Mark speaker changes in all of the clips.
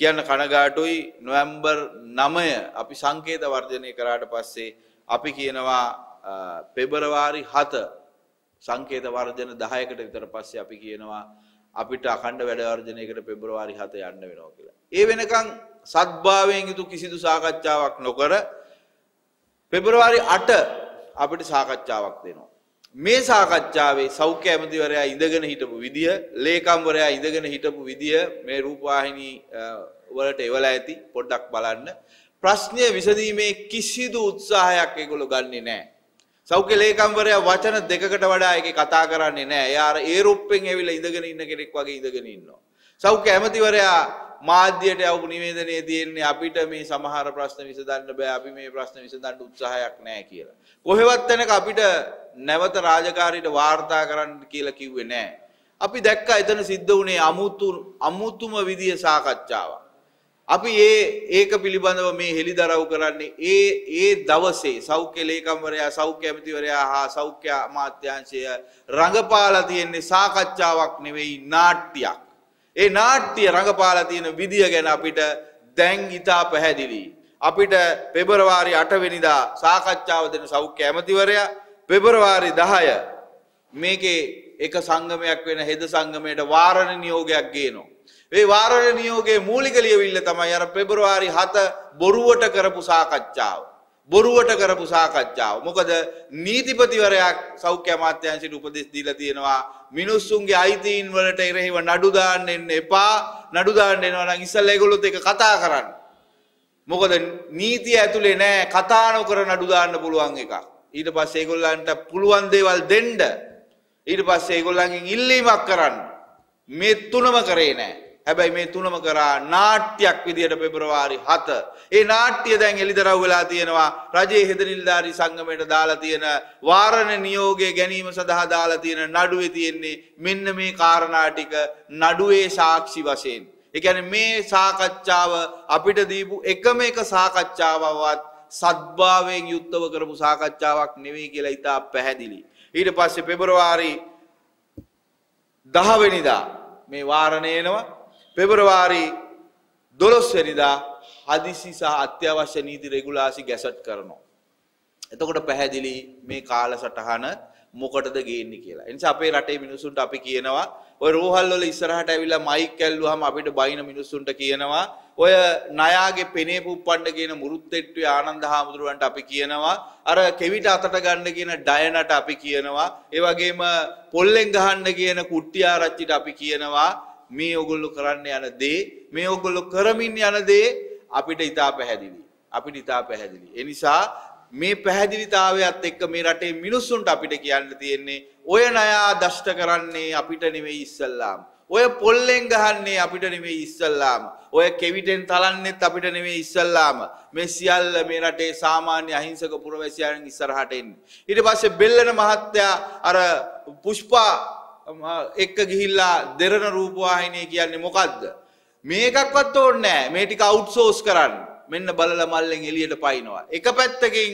Speaker 1: කියන්න කනගාටුයි නොවැම්බර් 9 අපි සංකේත වර්ජනය කරාට පස්සේ අපි කියනවා පෙබරවාරි 7 සංකේත වර්ජන 10කට විතර පස්සේ අපි කියනවා අපිට අඛණ්ඩ වැඩ වර්ජනයකට පෙබරවාරි 7 යන්න වෙනවා කියලා. ඒ වෙනකන් සත්භාවයෙන් යුතු කිසිදු සාකච්ඡාවක් නොකර පෙබරවාරි 8 අපිට සාකච්ඡාවක් දෙනවා. මේ සාකච්ඡාවේ සෞඛ්‍ය ඇමතිවරයා ඉඳගෙන හිටපු විදිය, ලේකම්වරයා ඉඳගෙන හිටපු විදිය මේ රූපවාහිනී වලට එවලා ඇති පොඩ්ඩක් බලන්න. ප්‍රශ්නය විසඳීමේ කිසිදු උත්සාහයක් ඒගොල්ලෝ ගන්නේ නැහැ. සෞඛ්‍ය ලේකම්වරයා වචන දෙකකට වඩා ඒකේ කතා කරන්නේ නැහැ. එයා අර ඒරොප්පෙන් ඇවිල්ලා ඉඳගෙන ඉන්න කෙනෙක් වගේ ඉඳගෙන ඉන්නවා. සෞඛ්‍ය ඇමතිවරයා මාධ්‍යයට යවපු නිවේදනයේ තියෙන්නේ අපිට මේ සමහර ප්‍රශ්න විසඳන්න බෑ අපි මේ ප්‍රශ්න විසඳන්න උත්සාහයක් නැහැ කියලා. කොහෙවත් තැනක අපිට නැවත රාජකාරියට වාර්තා කරන්න කියලා කිව්වේ නැහැ. අපි දැක්කා එතන සිද්ධ වුණේ අමුතු අමුතුම විදිය සාකච්ඡාවක්. අපි ඒ ඒක පිළිබඳව මේ හෙළිදරව් කරන්නේ ඒ ඒ දවසේ සෞඛ්‍ය ලේකම්වරයා සෞඛ්‍ය ඇමතිවරයා හා සෞඛ්‍ය අමාත්‍යාංශය රඟපාලා තියෙන්නේ සාකච්ඡාවක් නෙවෙයි නාට්‍යයක්. ඒ නාට්‍යය රඟපාලා තියෙන විදිය ගැන අපිට දැන් ඉතා පැහැදිලි. අපිට පෙබරවාරි අටවෙනිදා සාකච්ඡාව දෙන සෞඛ්‍ය ඇමතිවරයා පෙබරවාරි දහය මේකේ එක සංගමයක් වෙන හෙද සංගමයට වාරණ නියෝගයක් ගේනවා. ඒ වාරණ නියෝගේ මූලික ලියවිල්ල තමයි අර පෙබරවාරි 7 බොරුවට කරපු සාකච්ඡාව. බොරුවට කරපු සාකච්ඡාව. මොකද නීතිපතිවරයක් සෞඛ්‍ය අමාත්‍යාංශයට උපදෙස් දීලා තියෙනවා මිනිස්සුන්ගේ අයිතීන් වලට එරෙහිව නඩු දාන්න එන්න එපා. නඩු දාන්න එනවා නම් ඉස්සෙල්ලා ඒගොල්ලොත් එක කතා කරන්න. මොකද නීතිය ඇතුලේ නෑ කතා නොකර නඩු දාන්න පුළුවන් එකක්. ඊට පස්සේ ඒගොල්ලන්ට පුළුවන් දේවල් දෙන්න. ඊට පස්සේ ඒගොල්ලන්ගෙන් ඉල්ලීමක් කරන්න. මේ තුනම කරේ නෑ. හැබැයි මේ තුනම කරා නාට්‍යයක් විදියට පෙබරවාරි 7. ඒ නාට්‍ය දැන් එලිදරව් වෙලා තියෙනවා. රජයේ හෙද නිලධාරී සංගමයට දාලා තියෙන වාරණ නියෝගය ගැනීම සඳහා දාලා තියෙන නඩුවේ තියෙන්නේ මෙන්න මේ කාරණා ටික නඩුවේ සාක්ෂි වශයෙන්. ඒ කියන්නේ මේ සාකච්ඡාව අපිට දීපු එකම එක සාකච්ඡාවවත් සත්භාවයෙන් යුක්තව කරපු සාකච්ඡාවක් නෙවෙයි කියලා ඉතා පැහැදිලි. ඊට පස්සේ පෙබරවාරි 10 වෙනිදා මේ වාරණේනවා පෙබරවාරි දොළොස්වැනිදා හදිසි සහ අත්‍යවශ්‍ය නීති රෙගුලාසි ගැසට් කරනවා. එතකොට පැහැදිලි මේ කාල සටහන මොකටද ගේන්නේ කියලා. ඒ නිසා අපේ රටේ මිනිසුන්ට අපි කියනවා ඔය රෝහල් වල ඉස්සරහට ඇවිල්ලා මයික් ඇල්ලුවාම අපිට බයින මිනිසුන්ට කියනවා ඔය ණයාගේ පෙනේ පුප්පන්න කියන මුරුත්තෙට්ටුවේ ආනන්ද හාමුදුරුවන්ට අපි කියනවා අර කෙවිත අතට ගන්න කියන ඩයනට අපි කියනවා ඒ වගේම පොල්ලෙන් ගහන්න කියන කුට්ටිආරච්චිට අපි කියනවා මේ ඔගොල්ලෝ කරන්න යන දේ මේ ඔගොල්ලෝ කරමින් යන දේ අපිට ඉතා පැහැදිලි. අපිට ඉතා පැහැදිලි. ඒ නිසා මේ පැහැදිලිතාවයත් එක්ක මේ රටේ මිනිස්සුන්ට අපිට කියන්න තියෙන්නේ ඔය ණයා දෂ්ට කරන්නේ අපිට නෙමෙයි ඉස්සල්ලාම. ඔය පොල්ලෙන් ගහන්නේ අපිට නෙමෙයි ඉස්සල්ලාම. ඔය කෙවිටෙන් තලන්නෙත් අපිට නෙමෙයි ඉස්සල්ලාම. මේ සියල්ල මේ රටේ සාමාන්‍ය අහිංසක පුරවැසියන් ඉස්සරහට එන්නේ. ඊට පස්සේ බෙල්ලන මහත්තයා අර පුෂ්පා එක්ක ගිහිල්ලා දෙරණ රූපවාහිනය කියන්නේ මොකක්ද. මේකක්වත් ඕන්නෑ මේටික අවුට්සෝස් කරන්න මෙන්න බලල මල්ලෙන් එලියට පයිනවා. එක පැත්තකින්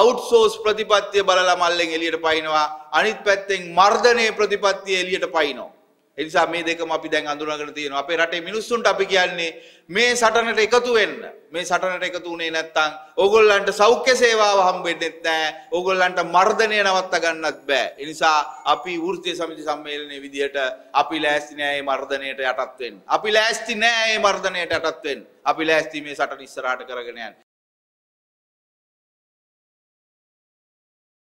Speaker 1: අවුට්සෝස් ප්‍රතිපත්තිය බලල මල්ලෙන් එලියට පයිනවා අනිත් පැත්තෙන් මර්ධනය ප්‍රතිපත්තිය එලියට පයිනවා. එනිසා මේ දෙකම අපි දැන් අඳුරගෙන තියෙනවා. අපේ රටේ මිනිස්සුන්ට අපි කියන්නේ මේ සටනට එකතු වෙන්න. මේ සටනට එකතු වුණේ නැත්නම් ඕගොල්ලන්ට සෞඛ්‍ය සේවාව හම්බෙන්නෙත් නැහැ. ඕගොල්ලන්ට මර්ධනය නවත්ත ගන්නත් බෑ. ඒ නිසා අපි වෘත්තීය සමිති සම්මේලනයේ විදියට අපි ලෑස්ති නෑ මේ මර්ධනයට යටත් වෙන්න. අපි ලෑස්ති නෑ මේ මර්ධනයට යටත් වෙන්න. අපි ලෑස්ති මේ සටන ඉස්සරහට කරගෙන යන්න.